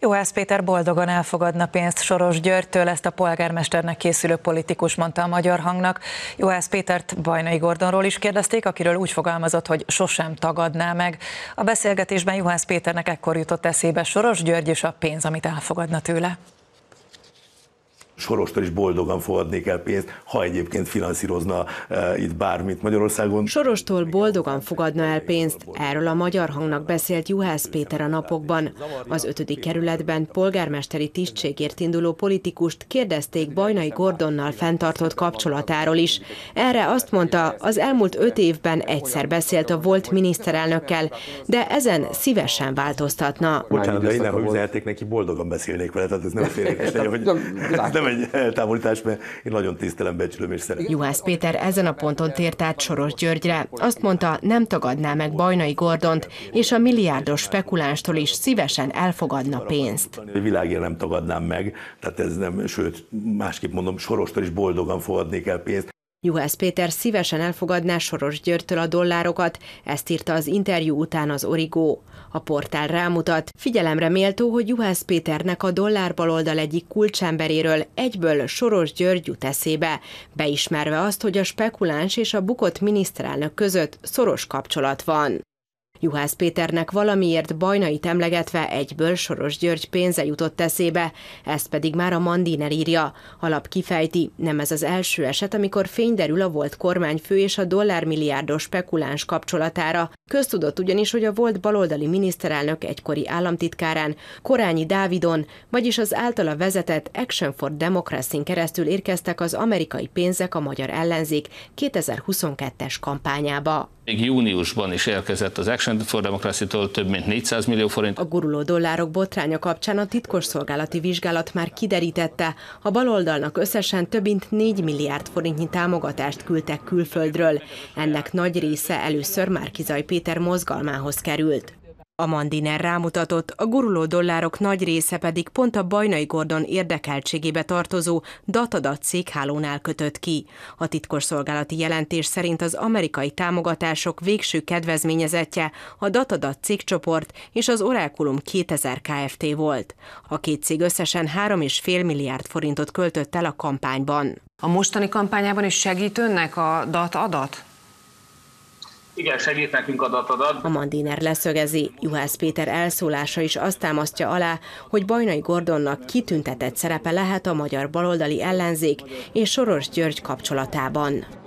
Juhász Péter boldogan elfogadna pénzt Soros Györgytől, ezt a polgármesternek készülő politikus mondta a Magyar Hangnak. Juhász Pétert Bajnai Gordonról is kérdezték, akiről úgy fogalmazott, hogy sosem tagadná meg. A beszélgetésben Juhász Péternek ekkor jutott eszébe Soros György és a pénz, amit elfogadna tőle. Sorostól is boldogan fogadnék el pénzt, ha egyébként finanszírozna eh, itt bármit Magyarországon. Sorostól boldogan fogadna el pénzt, erről a magyar hangnak beszélt Juhász Péter a napokban. Az ötödik kerületben polgármesteri tisztségért induló politikust kérdezték Bajnai Gordonnal fenntartott kapcsolatáról is. Erre azt mondta, az elmúlt öt évben egyszer beszélt a volt miniszterelnökkel, de ezen szívesen változtatna. Bocsánat, de innen, hogy üzenheték neki, boldogan beszélnék vele, tehát ez nem félérés, hogy nem egy eltávolítás, mert én nagyon tisztelem, becsülöm és szeretem. Juhász Péter ezen a ponton tért át Soros Györgyre. Azt mondta, nem tagadná meg Bajnai Gordont, és a milliárdos spekulánstól is szívesen elfogadna pénzt. Világért nem tagadnám meg, tehát ez nem, sőt, másképp mondom, Sorostól is boldogan fogadnék el pénzt. Juhász Péter szívesen elfogadná Soros Györgytől a dollárokat, ezt írta az interjú után az Origó. A portál rámutat, figyelemre méltó, hogy Juhász Péternek a dollár baloldal egyik kulcsemberéről egyből Soros György jut eszébe, beismerve azt, hogy a spekuláns és a bukott miniszterelnök között szoros kapcsolat van. Juhász Péternek valamiért bajnait emlegetve egyből Soros György pénze jutott eszébe, ezt pedig már a Mandiner írja. Alap kifejti, nem ez az első eset, amikor fényderül a volt kormányfő és a dollármilliárdos spekuláns kapcsolatára. Köztudott ugyanis, hogy a volt baloldali miniszterelnök egykori államtitkárán, Korányi Dávidon, vagyis az általa vezetett Action for Democracy-n keresztül érkeztek az amerikai pénzek a magyar ellenzék 2022-es kampányába. Még júniusban is érkezett az Action Action for Democracy-tól több mint 400 millió forint. A guruló dollárok botránya kapcsán a titkosszolgálati vizsgálat már kiderítette, a baloldalnak összesen több mint 4 milliárd forintnyi támogatást küldtek külföldről. Ennek nagy része először Márkizaj Péter mozgalmához került. A Mandiner rámutatott, a guruló dollárok nagy része pedig pont a Bajnai Gordon érdekeltségébe tartozó Datadat céghálónál kötött ki. A titkos szolgálati jelentés szerint az amerikai támogatások végső kedvezményezetje a Datadat cégcsoport és az Orákulum 2000 Kft. volt. A két cég összesen 3,5 milliárd forintot költött el a kampányban. A mostani kampányában is segít önnek a DAT adat? Igen, segít nekünk adat A Mandiner leszögezi, Juhász Péter elszólása is azt támasztja alá, hogy Bajnai Gordonnak kitüntetett szerepe lehet a magyar baloldali ellenzék és Soros György kapcsolatában.